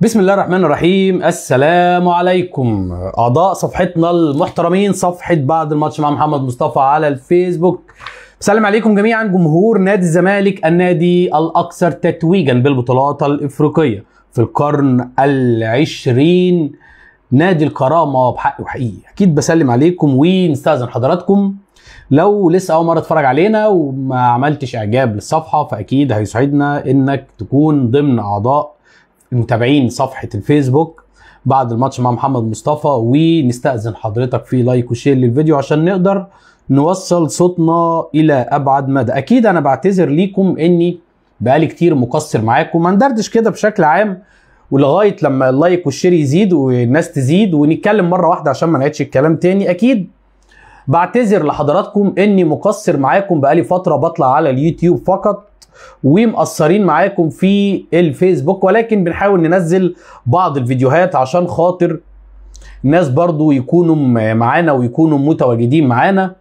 بسم الله الرحمن الرحيم السلام عليكم اعضاء صفحتنا المحترمين صفحه بعد الماتش مع محمد مصطفى على الفيسبوك بسلم عليكم جميعا جمهور نادي الزمالك النادي الاكثر تتويجا بالبطولات الافريقيه في القرن العشرين نادي الكرامه بحق وحقيقي اكيد بسلم عليكم ونستاذن حضراتكم لو لسه اول مره تتفرج علينا وما عملتش اعجاب للصفحه فاكيد هيسعدنا انك تكون ضمن اعضاء متابعين صفحه الفيسبوك بعد الماتش مع محمد مصطفى ونستأذن حضرتك في لايك وشير للفيديو عشان نقدر نوصل صوتنا الى ابعد مدى اكيد انا بعتذر ليكم اني بقالي كتير مقصر معاكم ما ندردش كده بشكل عام ولغايه لما اللايك والشير يزيد والناس تزيد ونتكلم مره واحده عشان ما نعيدش الكلام تاني اكيد بعتذر لحضراتكم اني مقصر معاكم بقالي فتره بطلع على اليوتيوب فقط ومقصرين معاكم في الفيسبوك ولكن بنحاول ننزل بعض الفيديوهات عشان خاطر الناس برضو يكونوا معانا ويكونوا متواجدين معانا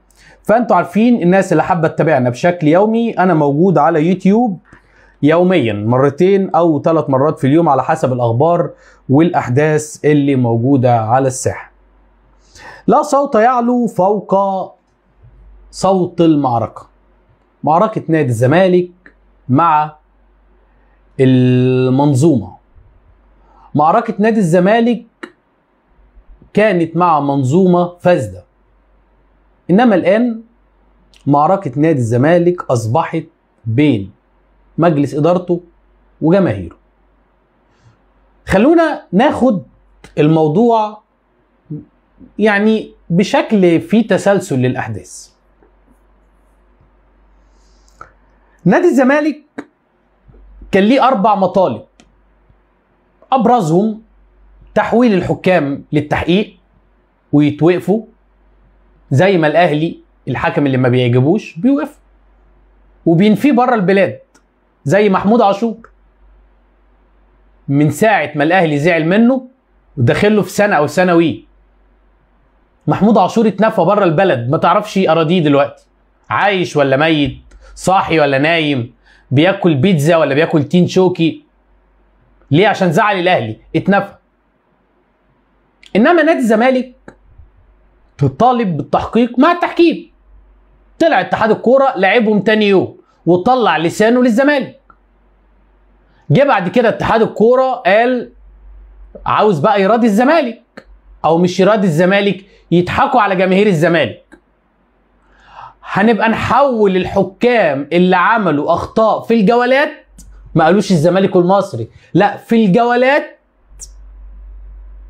فانتوا عارفين الناس اللي حابه تتابعنا بشكل يومي انا موجود على يوتيوب يوميا مرتين او ثلاث مرات في اليوم على حسب الاخبار والاحداث اللي موجوده على الساحه لا صوت يعلو فوق صوت المعركة معركة نادي الزمالك مع المنظومة معركة نادي الزمالك كانت مع منظومة فاسدة إنما الآن معركة نادي الزمالك أصبحت بين مجلس إدارته وجماهيره خلونا ناخد الموضوع يعني بشكل في تسلسل للاحداث نادي الزمالك كان ليه اربع مطالب ابرزهم تحويل الحكام للتحقيق ويتوقفوا زي ما الاهلي الحكم اللي ما بيعجبوش بيوقف وبينفيه بره البلاد زي محمود عاشور من ساعه ما الاهلي زعل منه ودخله في سنه او سنوي محمود عاشور اتنفى بره البلد ما تعرفش اراضيه دلوقتي عايش ولا ميت صاحي ولا نايم بياكل بيتزا ولا بياكل تين شوكي ليه عشان زعل الاهلي اتنفى انما نادي الزمالك تطالب بالتحقيق مع التحكيم طلع اتحاد الكوره لعبهم تاني يوم وطلع لسانه للزمالك جه بعد كده اتحاد الكوره قال عاوز بقى يراضي الزمالك او مش رياض الزمالك يضحكوا على جماهير الزمالك هنبقى نحول الحكام اللي عملوا اخطاء في الجولات ما قالوش الزمالك والمصري لا في الجولات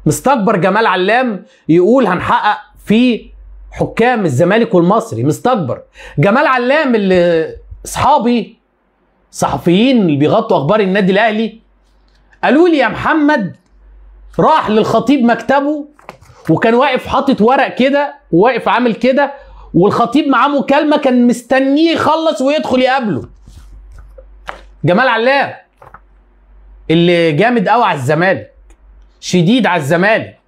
مستكبر جمال علام يقول هنحقق في حكام الزمالك والمصري مستكبر جمال علام اللي اصحابي صحفيين اللي بيغطوا اخبار النادي الاهلي قالوا لي يا محمد راح للخطيب مكتبه وكان واقف حاطط ورق كده وواقف عامل كده والخطيب معاه مكالمه كان مستنيه يخلص ويدخل يقابله جمال علام اللي جامد قوي على الزمالك شديد على الزمالك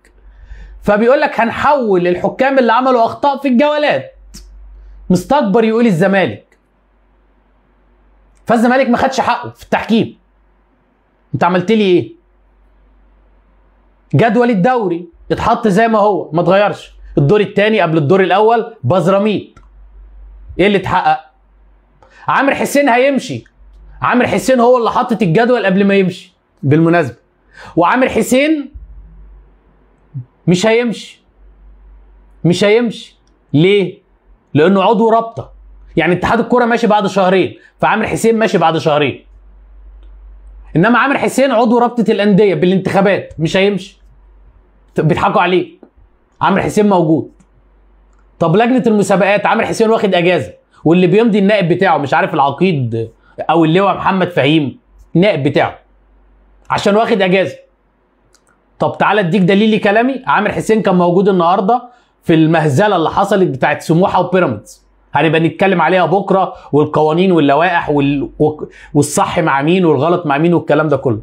فبيقول لك هنحول الحكام اللي عملوا اخطاء في الجولات مستكبر يقول الزمالك فالزمالك ما خدش حقه في التحكيم انت عملت لي ايه جدول الدوري اتحط زي ما هو ما اتغيرش الدور الثاني قبل الدور الاول بزراميط ايه اللي اتحقق عامر حسين هيمشي عامر حسين هو اللي حطت الجدول قبل ما يمشي بالمناسبه وعامر حسين مش هيمشي مش هيمشي ليه لانه عضو رابطه يعني اتحاد الكوره ماشي بعد شهرين فعامر حسين ماشي بعد شهرين انما عامر حسين عضو رابطه الانديه بالانتخابات مش هيمشي بيضحكوا عليك عامر حسين موجود طب لجنه المسابقات عامر حسين واخد اجازه واللي بيمضي النائب بتاعه مش عارف العقيد او اللواء محمد فهيم النائب بتاعه عشان واخد اجازه طب تعالى اديك دليل كلامي عامر حسين كان موجود النهارده في المهزله اللي حصلت بتاعت سموحه وبيراميدز هنبقى نتكلم عليها بكره والقوانين واللوائح وال... والصح مع مين والغلط مع مين والكلام ده كله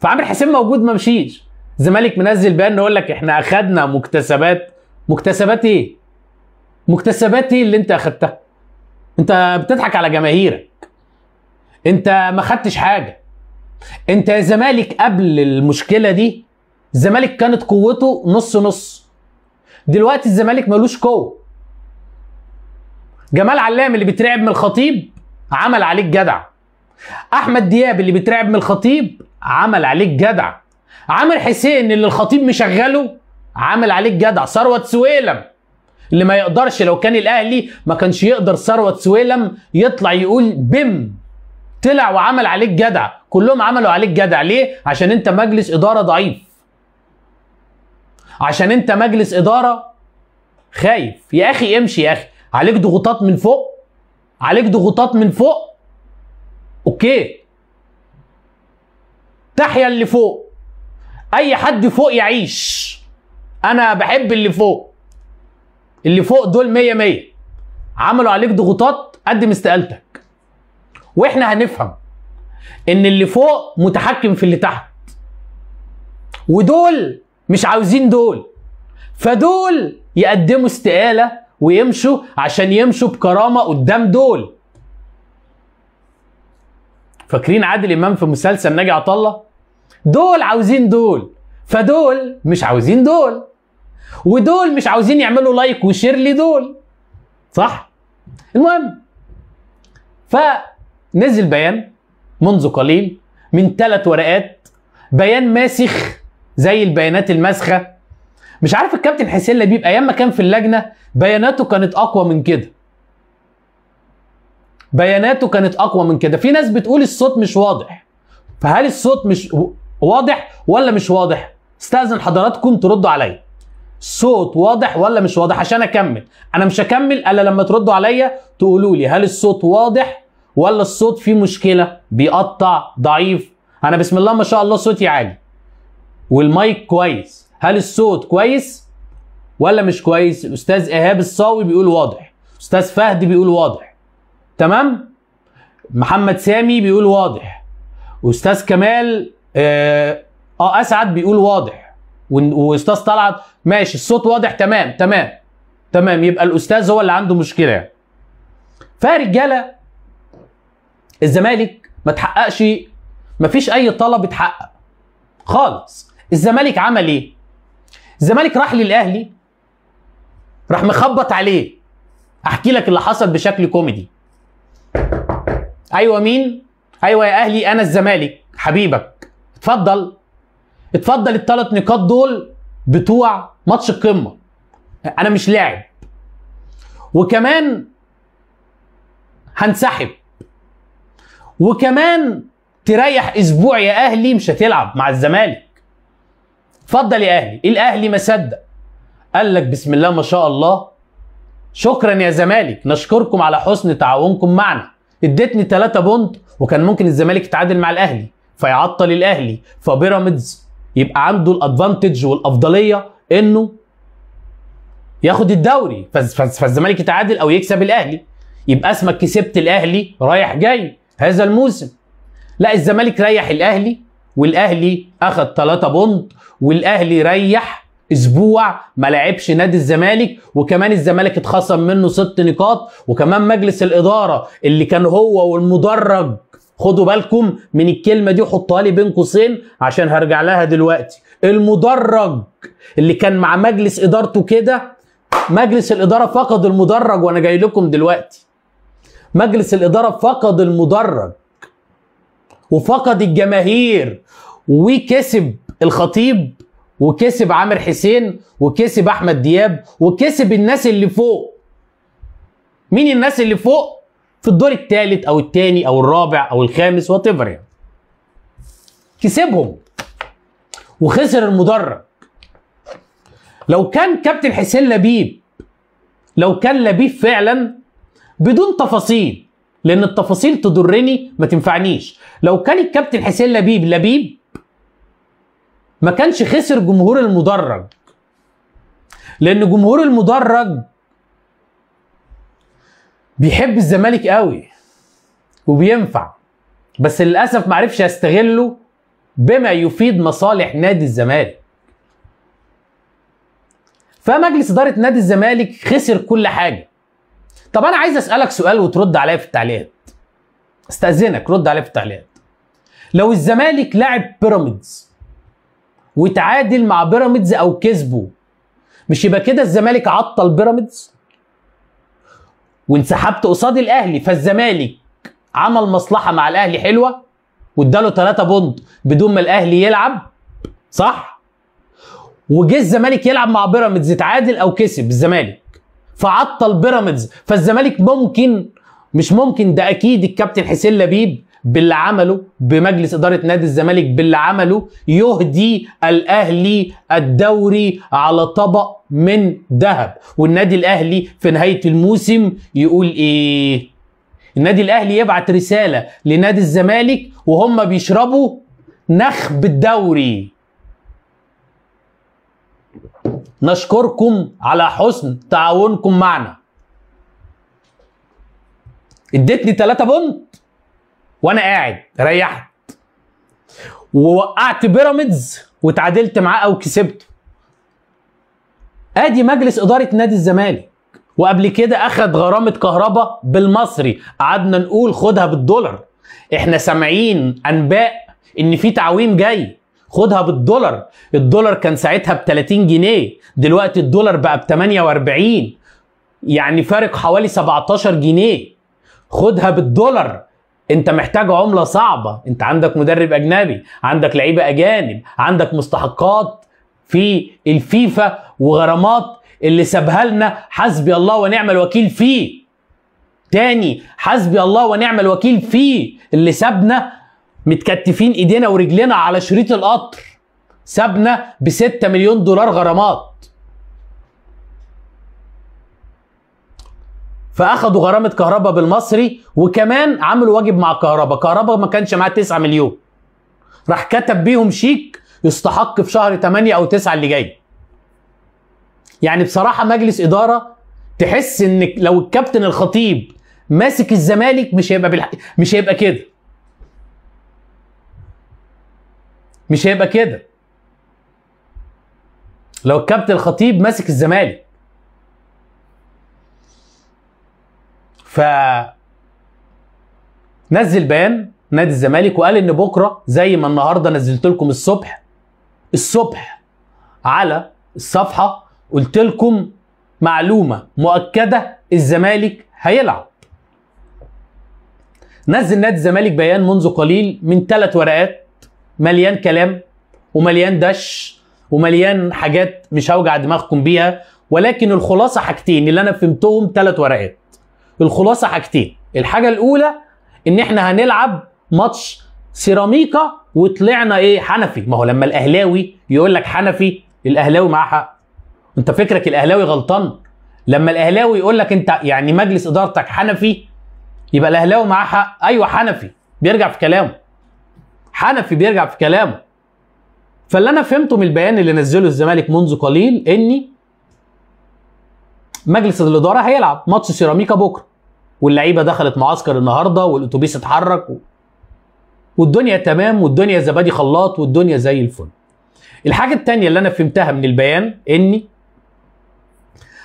فعامر حسين موجود ما مشيش الزمالك منزل بيان يقول لك احنا اخدنا مكتسبات مكتسبات ايه؟ مكتسبات ايه اللي انت اخدتها؟ انت بتضحك على جماهيرك انت ما خدتش حاجه انت يا زمالك قبل المشكله دي الزمالك كانت قوته نص نص دلوقتي الزمالك ملوش قوه جمال علام اللي بيترعب من الخطيب عمل عليك جدع احمد دياب اللي بيترعب من الخطيب عمل عليك جدع عامر حسين اللي الخطيب مشغله عمل عليك جدع ثروت سويلم اللي ما يقدرش لو كان الاهلي ما كانش يقدر ثروت سويلم يطلع يقول بم طلع وعمل عليك جدع كلهم عملوا عليك جدع ليه عشان انت مجلس اداره ضعيف عشان انت مجلس اداره خايف يا اخي امشي يا اخي عليك ضغوطات من فوق عليك ضغوطات من فوق اوكي تحيا اللي فوق اي حد فوق يعيش انا بحب اللي فوق اللي فوق دول مية مية عملوا عليك ضغوطات قدم استقالتك واحنا هنفهم ان اللي فوق متحكم في اللي تحت ودول مش عاوزين دول فدول يقدموا استقاله ويمشوا عشان يمشوا بكرامه قدام دول فاكرين عادل امام في مسلسل ناجي عطا الله دول عاوزين دول فدول مش عاوزين دول ودول مش عاوزين يعملوا لايك وشير لدول صح المهم فنزل بيان منذ قليل من ثلاث ورقات بيان ماسخ زي البيانات المسخه مش عارف الكابتن حسين لبيب ايام ما كان في اللجنه بياناته كانت اقوى من كده بياناته كانت اقوى من كده في ناس بتقول الصوت مش واضح فهل الصوت مش واضح ولا مش واضح استاذن حضراتكم تردوا عليا الصوت واضح ولا مش واضح عشان اكمل انا مش هكمل الا لما تردوا عليا تقولوا لي هل الصوت واضح ولا الصوت فيه مشكله بيقطع ضعيف انا بسم الله ما شاء الله صوتي عالي والمايك كويس هل الصوت كويس ولا مش كويس استاذ ايهاب الصاوي بيقول واضح استاذ فهد بيقول واضح تمام محمد سامي بيقول واضح استاذ كمال اه, اسعد آه، آه، بيقول واضح واستاذ طلعت ماشي الصوت واضح تمام تمام تمام يبقى الاستاذ هو اللي عنده مشكله فرجاله الزمالك ما تحققش ما فيش اي طلب اتحقق خالص الزمالك عمل ايه الزمالك راح للاهلي راح مخبط عليه احكي لك اللي حصل بشكل كوميدي ايوه مين ايوه يا اهلي انا الزمالك حبيبك اتفضل اتفضل الثلاث نقاط دول بتوع ماتش القمه انا مش لاعب وكمان هنسحب وكمان تريح اسبوع يا اهلي مش هتلعب مع الزمالك اتفضل يا اهلي إيه الاهلي ما صدق قال لك بسم الله ما شاء الله شكرا يا زمالك نشكركم على حسن تعاونكم معنا اديتني ثلاثة بونت وكان ممكن الزمالك يتعادل مع الاهلي فيعطل الاهلي فبيراميدز يبقى عنده الادفانتج والافضليه انه ياخد الدوري فالزمالك يتعادل او يكسب الاهلي يبقى اسمك كسبت الاهلي رايح جاي هذا الموسم لا الزمالك ريح الاهلي والاهلي اخد 3 بونت والاهلي ريح اسبوع ما لعبش نادي الزمالك وكمان الزمالك اتخصم منه ست نقاط وكمان مجلس الاداره اللي كان هو والمدرج خدوا بالكم من الكلمه دي وحطها لي بين قوسين عشان هرجع لها دلوقتي المدرج اللي كان مع مجلس ادارته كده مجلس الاداره فقد المدرج وانا جاي لكم دلوقتي مجلس الاداره فقد المدرج وفقد الجماهير وكسب الخطيب وكسب عامر حسين وكسب احمد دياب وكسب الناس اللي فوق مين الناس اللي فوق في الدور الثالث او الثاني او الرابع او الخامس وات يعني كسبهم وخسر المدرج لو كان كابتن حسين لبيب لو كان لبيب فعلا بدون تفاصيل لان التفاصيل تضرني ما تنفعنيش لو كان الكابتن حسين لبيب لبيب ما كانش خسر جمهور المدرج لان جمهور المدرج بيحب الزمالك قوي وبينفع بس للاسف ما عرفش يستغله بما يفيد مصالح نادي الزمالك فمجلس اداره نادي الزمالك خسر كل حاجه طب انا عايز اسالك سؤال وترد عليا في التعليقات استاذنك رد عليا في التعليقات لو الزمالك لعب بيراميدز وتعادل مع بيراميدز او كسبه مش يبقى كده الزمالك عطل بيراميدز وانسحبت قصاد الاهلي فالزمالك عمل مصلحه مع الاهلي حلوه واداله 3 بوند بدون ما الاهلي يلعب صح وجه الزمالك يلعب مع بيراميدز اتعادل او كسب الزمالك فعطل بيراميدز فالزمالك ممكن مش ممكن ده اكيد الكابتن حسين لبيب باللي عمله بمجلس اداره نادي الزمالك باللي عمله يهدي الاهلي الدوري على طبق من ذهب والنادي الاهلي في نهايه الموسم يقول ايه النادي الاهلي يبعت رساله لنادي الزمالك وهم بيشربوا نخب الدوري نشكركم على حسن تعاونكم معنا اديتني 3 بونت وانا قاعد ريحت ووقعت بيراميدز وتعادلت معاه او كسبته ادي مجلس اداره نادي الزمالك وقبل كده اخد غرامه كهرباء بالمصري قعدنا نقول خدها بالدولار احنا سامعين انباء ان في تعويم جاي خدها بالدولار الدولار كان ساعتها ب 30 جنيه دلوقتي الدولار بقى ب 48 يعني فارق حوالي 17 جنيه خدها بالدولار انت محتاج عمله صعبه انت عندك مدرب اجنبي عندك لعيبه اجانب عندك مستحقات في الفيفا وغرامات اللي سابها لنا حسبي الله ونعم الوكيل فيه تاني حسبي الله ونعم الوكيل فيه اللي سابنا متكتفين ايدينا ورجلنا على شريط القطر سابنا بستة مليون دولار غرامات فاخدوا غرامه كهرباء بالمصري وكمان عملوا واجب مع كهرباء كهرباء ما كانش معاه 9 مليون راح كتب بيهم شيك يستحق في شهر 8 او 9 اللي جاي يعني بصراحه مجلس اداره تحس ان لو الكابتن الخطيب ماسك الزمالك مش هيبقى بالح... مش هيبقى كده مش هيبقى كده لو الكابتن الخطيب ماسك الزمالك فنزل نزل بيان نادي الزمالك وقال ان بكره زي ما النهارده نزلت لكم الصبح الصبح على الصفحه قلت لكم معلومه مؤكده الزمالك هيلعب نزل نادي الزمالك بيان منذ قليل من ثلاث ورقات مليان كلام ومليان دش ومليان حاجات مش هوجع دماغكم بيها ولكن الخلاصه حاجتين اللي انا فهمتهم ثلاث ورقات الخلاصه حاجتين الحاجه الاولى ان احنا هنلعب ماتش سيراميكا وطلعنا ايه حنفي ما هو لما الاهلاوي يقول لك حنفي الاهلاوي معاه حق انت فكرك الاهلاوي غلطان لما الاهلاوي يقول لك انت يعني مجلس ادارتك حنفي يبقى الاهلاوي معاه حق ايوه حنفي بيرجع في كلامه حنفي بيرجع في كلامه فاللي انا فهمته من البيان اللي نزله الزمالك منذ قليل اني مجلس الاداره هيلعب ماتش سيراميكا بكره واللعيبه دخلت معسكر النهارده والاتوبيس اتحرك و... والدنيا تمام والدنيا زبادي خلاط والدنيا زي الفل. الحاجه الثانيه اللي انا فهمتها من البيان اني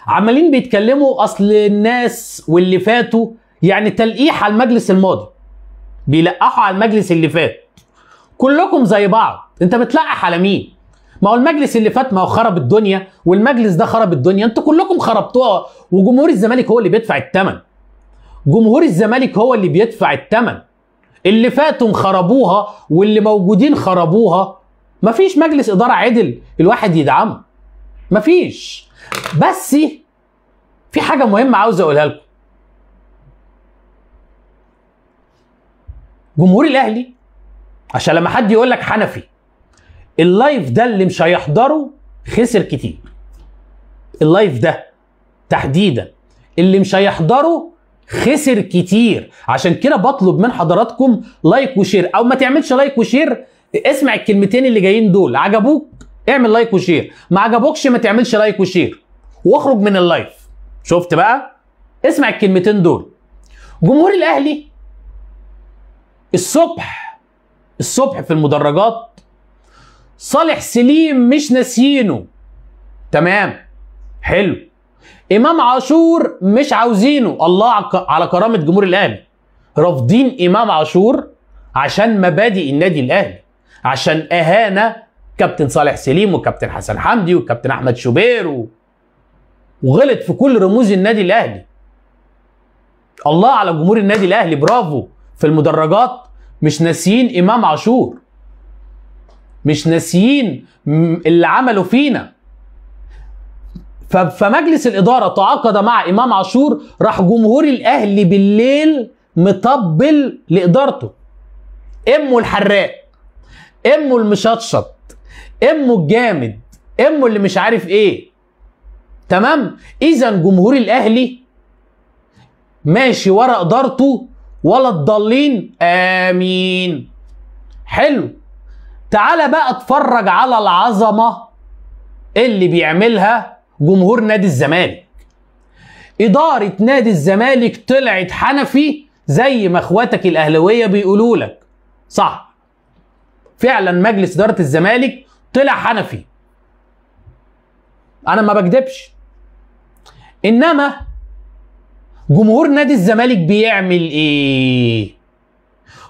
عمالين بيتكلموا اصل الناس واللي فاتوا يعني تلقيح على المجلس الماضي بيلقحوا على المجلس اللي فات كلكم زي بعض انت بتلقح على مين ما هو المجلس اللي فات ما هو خرب الدنيا والمجلس ده خرب الدنيا انتوا كلكم خربتوها وجمهور الزمالك هو اللي بيدفع الثمن جمهور الزمالك هو اللي بيدفع الثمن اللي فاتهم خربوها واللي موجودين خربوها مفيش مجلس إدارة عدل الواحد يدعمه مفيش بس في حاجة مهمة عاوز أقولها لكم جمهور الأهلي عشان لما حد يقول لك حنفي اللايف ده اللي مش هيحضره خسر كتير اللايف ده تحديدا اللي مش هيحضره خسر كتير عشان كده بطلب من حضراتكم لايك وشير او ما تعملش لايك وشير اسمع الكلمتين اللي جايين دول عجبوك اعمل لايك وشير ما عجبوكش ما تعملش لايك وشير واخرج من اللايف شفت بقى اسمع الكلمتين دول جمهور الاهلي الصبح الصبح في المدرجات صالح سليم مش ناسيينه تمام حلو امام عاشور مش عاوزينه الله على كرامه جمهور الاهلي رافضين امام عاشور عشان مبادئ النادي الاهلي عشان اهانه كابتن صالح سليم وكابتن حسن حمدي وكابتن احمد شوبير و... وغلط في كل رموز النادي الاهلي الله على جمهور النادي الاهلي برافو في المدرجات مش ناسيين امام عاشور مش ناسيين اللي عمله فينا فمجلس الإدارة تعاقد مع إمام عاشور راح جمهور الأهلي بالليل مطبل لإدارته أمه الحراق أمه المشطشط أمه الجامد أمه اللي مش عارف إيه تمام إذا جمهور الأهلي ماشي ورا إدارته ولا الضالين آمين حلو تعالى بقى اتفرج على العظمة اللي بيعملها جمهور نادي الزمالك إدارة نادي الزمالك طلعت حنفي زي ما اخواتك الأهلاوية بيقولوا لك صح فعلا مجلس إدارة الزمالك طلع حنفي أنا ما بكدبش إنما جمهور نادي الزمالك بيعمل إيه؟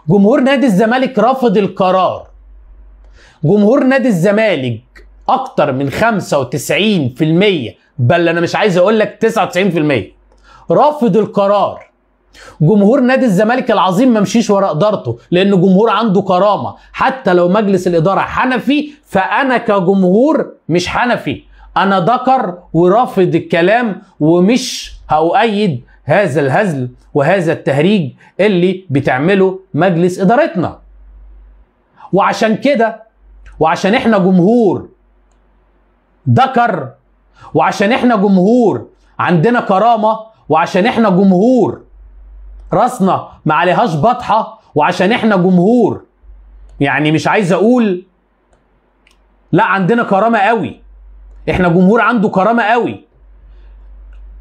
جمهور نادي الزمالك رفض القرار جمهور نادي الزمالك اكتر من 95% بل انا مش عايز اقول لك 99% رافض القرار جمهور نادي الزمالك العظيم ما مشيش ورا ادارته لان جمهور عنده كرامه حتى لو مجلس الاداره حنفي فانا كجمهور مش حنفي انا ذكر ورافض الكلام ومش هؤيد هذا الهزل وهذا التهريج اللي بتعمله مجلس ادارتنا وعشان كده وعشان احنا جمهور ده كر وعشان احنا جمهور عندنا كرامه وعشان احنا جمهور راسنا ما عليهاش بطحه وعشان احنا جمهور يعني مش عايز اقول لا عندنا كرامه قوي احنا جمهور عنده كرامه قوي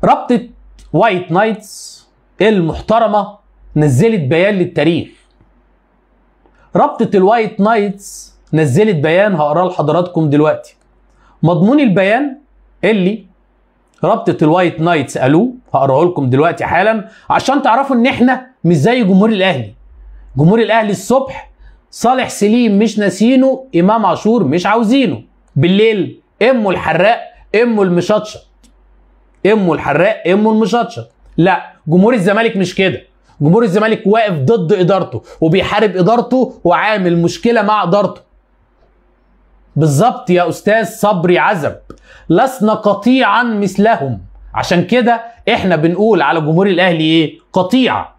رابطه وايت نايتس المحترمه نزلت بيان للتاريخ رابطه الوايت نايتس نزلت بيان هقراه لحضراتكم دلوقتي مضمون البيان اللي رابطه الوايت نايتس قالوه هقراه لكم دلوقتي حالا عشان تعرفوا ان احنا مش زي جمهور الاهلي جمهور الاهلي الصبح صالح سليم مش ناسينه امام عاشور مش عاوزينه بالليل امه الحراق امه المشطشط امه الحراق امه المشطشط لا جمهور الزمالك مش كده جمهور الزمالك واقف ضد ادارته وبيحارب ادارته وعامل مشكله مع ادارته بالظبط يا أستاذ صبري عزب لسنا قطيعا مثلهم عشان كده احنا بنقول على جمهور الاهلي ايه قطيعه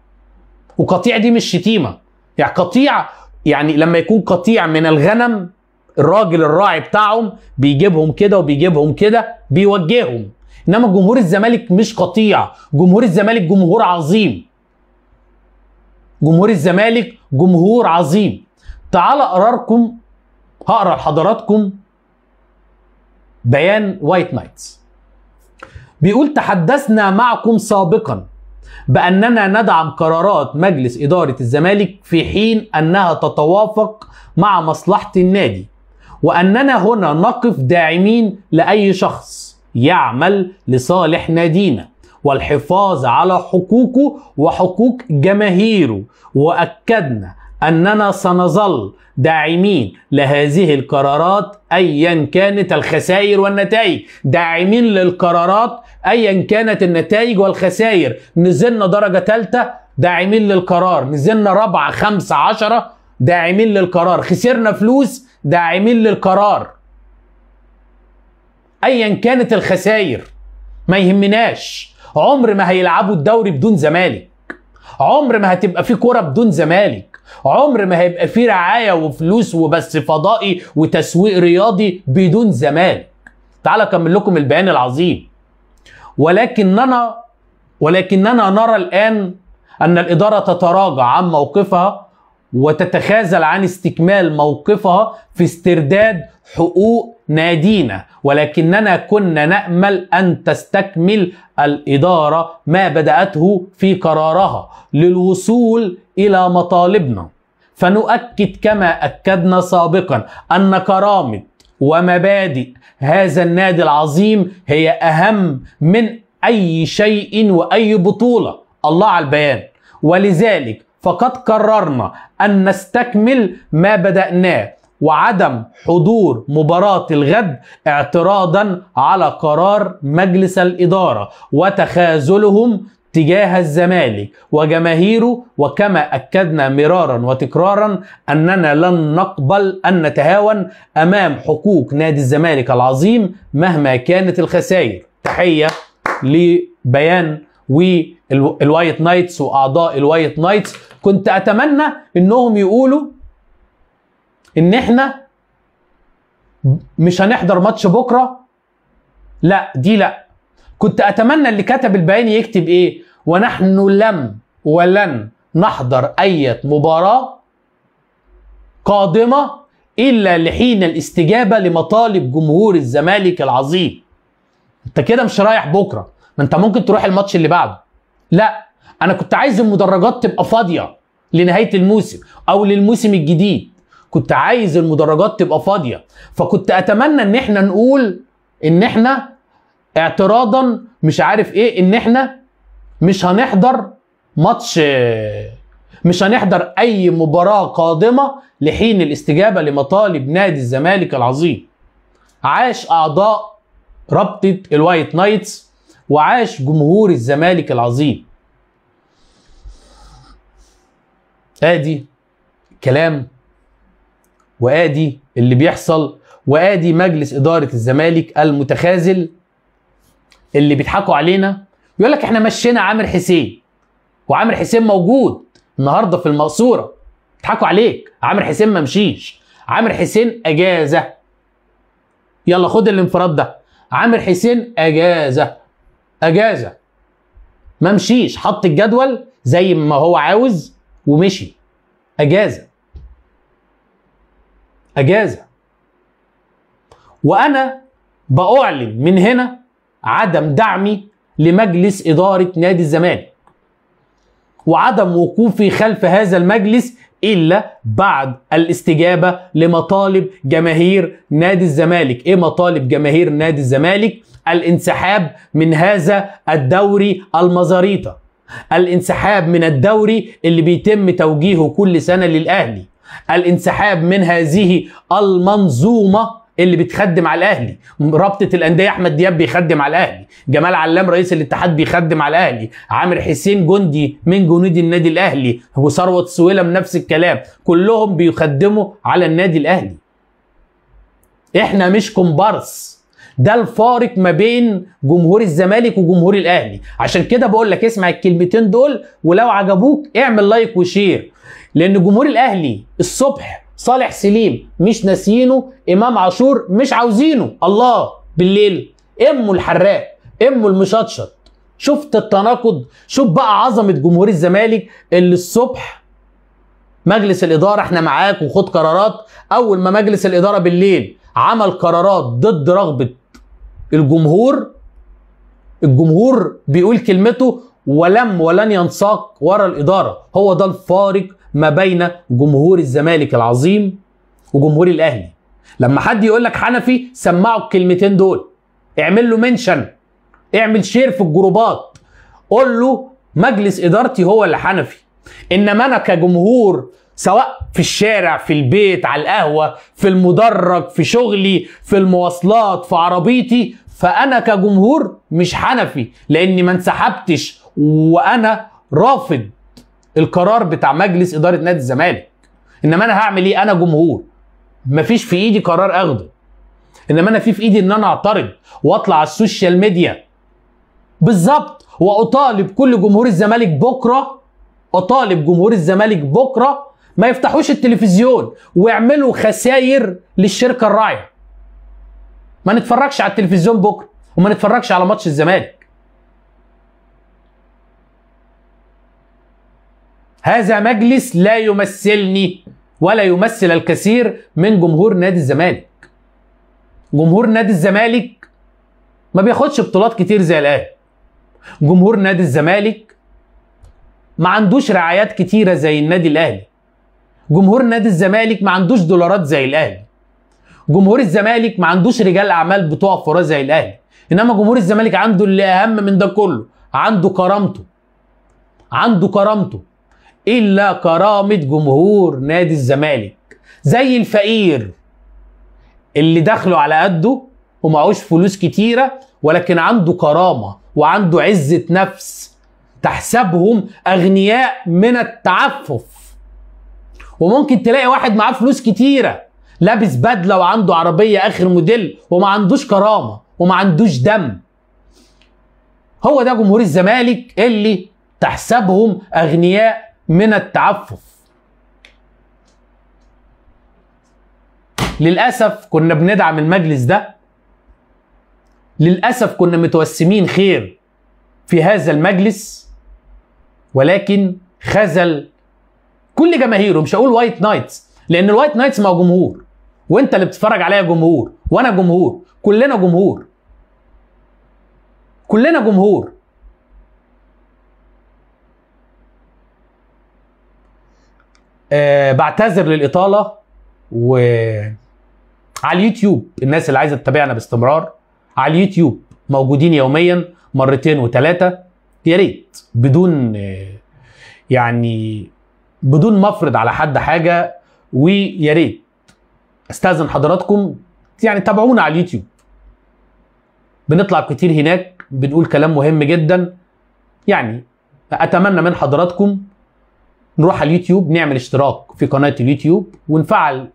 وقطيع دي مش شتيمه يعني قطيع يعني لما يكون قطيع من الغنم الراجل الراعي بتاعهم بيجيبهم كده وبيجيبهم كده بيوجههم انما جمهور الزمالك مش قطيع جمهور الزمالك جمهور عظيم جمهور الزمالك جمهور عظيم تعال اقراركم هقرا لحضراتكم بيان وايت نايتس بيقول تحدثنا معكم سابقا باننا ندعم قرارات مجلس اداره الزمالك في حين انها تتوافق مع مصلحه النادي واننا هنا نقف داعمين لاي شخص يعمل لصالح نادينا والحفاظ على حقوقه وحقوق جماهيره واكدنا أننا سنظل داعمين لهذه القرارات أيا كانت الخسائر والنتائج داعمين للقرارات أيا كانت النتائج والخسائر نزلنا درجة ثالثة داعمين للقرار نزلنا رابعة خمسة عشرة داعمين للقرار خسرنا فلوس داعمين للقرار أيا كانت الخسائر ما يهمناش عمر ما هيلعبوا الدوري بدون زمالك عمر ما هتبقى في كرة بدون زمالك عمر ما هيبقى في رعاية وفلوس وبس فضائي وتسويق رياضي بدون زمالك تعال اكمل لكم البيان العظيم ولكننا ولكننا نرى الآن أن الإدارة تتراجع عن موقفها وتتخاذل عن استكمال موقفها في استرداد حقوق نادينا ولكننا كنا نامل ان تستكمل الاداره ما بداته في قرارها للوصول الى مطالبنا فنؤكد كما اكدنا سابقا ان كرامه ومبادئ هذا النادي العظيم هي اهم من اي شيء واي بطوله الله على البيان ولذلك فقد قررنا أن نستكمل ما بدأناه وعدم حضور مباراة الغد اعتراضا على قرار مجلس الإدارة وتخاذلهم تجاه الزمالك وجماهيره وكما أكدنا مرارا وتكرارا أننا لن نقبل أن نتهاون أمام حقوق نادي الزمالك العظيم مهما كانت الخسائر تحية لبيان والوايت نايتس وأعضاء الوايت نايتس كنت اتمنى انهم يقولوا ان احنا مش هنحضر ماتش بكره لا دي لا كنت اتمنى اللي كتب البيان يكتب ايه ونحن لم ولن نحضر اي مباراه قادمه الا لحين الاستجابه لمطالب جمهور الزمالك العظيم انت كده مش رايح بكره ما انت ممكن تروح الماتش اللي بعده لا انا كنت عايز المدرجات تبقى فاضيه لنهايه الموسم او للموسم الجديد كنت عايز المدرجات تبقى فاضيه فكنت اتمنى ان احنا نقول ان احنا اعتراضا مش عارف ايه ان احنا مش هنحضر ماتش مش هنحضر اي مباراه قادمه لحين الاستجابه لمطالب نادي الزمالك العظيم عاش اعضاء رابطه الوايت نايتس وعاش جمهور الزمالك العظيم ادي كلام وادي اللي بيحصل وادي مجلس اداره الزمالك المتخاذل اللي بيضحكوا علينا يقول لك احنا مشينا عامر حسين وعامر حسين موجود النهارده في المقصوره بيضحكوا عليك عامر حسين ما مشيش عامر حسين اجازه يلا خد الانفراد ده عامر حسين اجازه اجازه ما مشيش حط الجدول زي ما هو عاوز ومشي اجازه اجازه وانا باعلن من هنا عدم دعمي لمجلس اداره نادي الزمالك وعدم وقوفي خلف هذا المجلس الا بعد الاستجابه لمطالب جماهير نادي الزمالك، ايه مطالب جماهير نادي الزمالك؟ الانسحاب من هذا الدوري المزاريطه. الانسحاب من الدوري اللي بيتم توجيهه كل سنة للأهلي الانسحاب من هذه المنظومة اللي بتخدم على الاهلي رابطه الانديه احمد دياب بيخدم على الاهلي جمال علام رئيس الاتحاد بيخدم على الاهلي عامر حسين جندي من جنود النادي الاهلي وثروت سويلم نفس الكلام كلهم بيخدموا على النادي الاهلي احنا مش كومبارس ده الفارق ما بين جمهور الزمالك وجمهور الاهلي عشان كده بقول لك اسمع الكلمتين دول ولو عجبوك اعمل لايك وشير لان جمهور الاهلي الصبح صالح سليم مش ناسيينه امام عاشور مش عاوزينه الله بالليل امه الحراق امه المشطشط شفت التناقض شوف بقى عظمه جمهور الزمالك اللي الصبح مجلس الاداره احنا معاك وخد قرارات اول ما مجلس الاداره بالليل عمل قرارات ضد رغبه الجمهور الجمهور بيقول كلمته ولم ولن ينساق ورا الإدارة هو ده الفارق ما بين جمهور الزمالك العظيم وجمهور الأهلي لما حد يقول لك حنفي سمعوا الكلمتين دول اعمل له منشن اعمل شير في الجروبات قول له مجلس إدارتي هو اللي حنفي إنما أنا كجمهور سواء في الشارع في البيت على القهوة في المدرج في شغلي في المواصلات في عربيتي فانا كجمهور مش حنفي لاني ما انسحبتش وانا رافض القرار بتاع مجلس اداره نادي الزمالك انما انا هعمل ايه انا جمهور مفيش في ايدي قرار اخده انما انا في في ايدي ان انا اعترض واطلع على السوشيال ميديا بالظبط واطالب كل جمهور الزمالك بكره اطالب جمهور الزمالك بكره ما يفتحوش التلفزيون ويعملوا خساير للشركه الراعيه ما نتفرجش على التلفزيون بكره وما نتفرجش على ماتش الزمالك هذا مجلس لا يمثلني ولا يمثل الكثير من جمهور نادي الزمالك جمهور نادي الزمالك ما بياخدش بطولات كتير زي الاهلي جمهور نادي الزمالك ما عندوش رعايات كتيره زي النادي الاهلي جمهور نادي الزمالك ما عندوش دولارات زي الاهلي جمهور الزمالك ما عندوش رجال اعمال بتوع فراز زي الاهلي انما جمهور الزمالك عنده اللي اهم من ده كله عنده كرامته عنده كرامته الا كرامه جمهور نادي الزمالك زي الفقير اللي دخله على قده ومعهوش فلوس كتيره ولكن عنده كرامه وعنده عزه نفس تحسبهم اغنياء من التعفف وممكن تلاقي واحد معاه فلوس كتيره لابس بدله وعنده عربيه اخر موديل وما عندوش كرامه وما عندوش دم هو ده جمهور الزمالك اللي تحسبهم اغنياء من التعفف للاسف كنا بندعم المجلس ده للاسف كنا متوسمين خير في هذا المجلس ولكن خذل كل جماهيره مش هقول وايت نايتس لان الوايت نايتس ما هو جمهور وانت اللي بتتفرج عليا جمهور وانا جمهور كلنا جمهور كلنا جمهور أه بعتذر للاطاله و على اليوتيوب الناس اللي عايزه تتابعنا باستمرار على اليوتيوب موجودين يوميا مرتين وثلاثه يا ريت بدون يعني بدون مفرض على حد حاجه ويا ريت استاذن حضراتكم يعني تابعونا على اليوتيوب بنطلع كتير هناك بنقول كلام مهم جدا يعني اتمنى من حضراتكم نروح على اليوتيوب نعمل اشتراك في قناه اليوتيوب ونفعل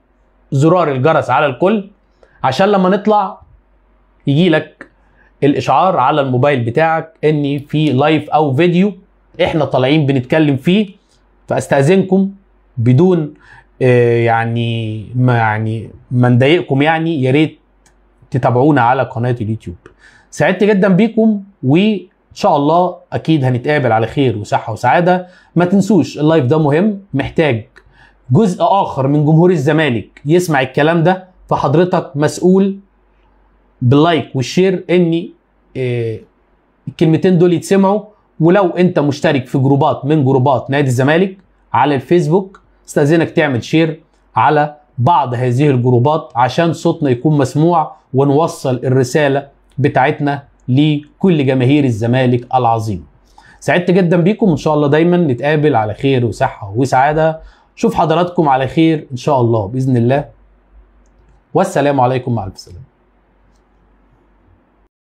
زرار الجرس على الكل عشان لما نطلع يجي لك الاشعار على الموبايل بتاعك ان في لايف او فيديو احنا طالعين بنتكلم فيه فاستاذنكم بدون آه، يعني ما يعني ما نضايقكم يعني يا ريت تتابعونا على قناه اليوتيوب سعدت جدا بيكم وان شاء الله اكيد هنتقابل على خير وصحه وسعاده ما تنسوش اللايف ده مهم محتاج جزء اخر من جمهور الزمالك يسمع الكلام ده فحضرتك مسؤول باللايك والشير ان آه، الكلمتين دول يتسمعوا ولو انت مشترك في جروبات من جروبات نادي الزمالك على الفيسبوك استاذنك تعمل شير على بعض هذه الجروبات عشان صوتنا يكون مسموع ونوصل الرساله بتاعتنا لكل جماهير الزمالك العظيم سعدت جدا بيكم ان شاء الله دايما نتقابل على خير وصحه وسعاده شوف حضراتكم على خير ان شاء الله باذن الله والسلام عليكم مع الف سلامه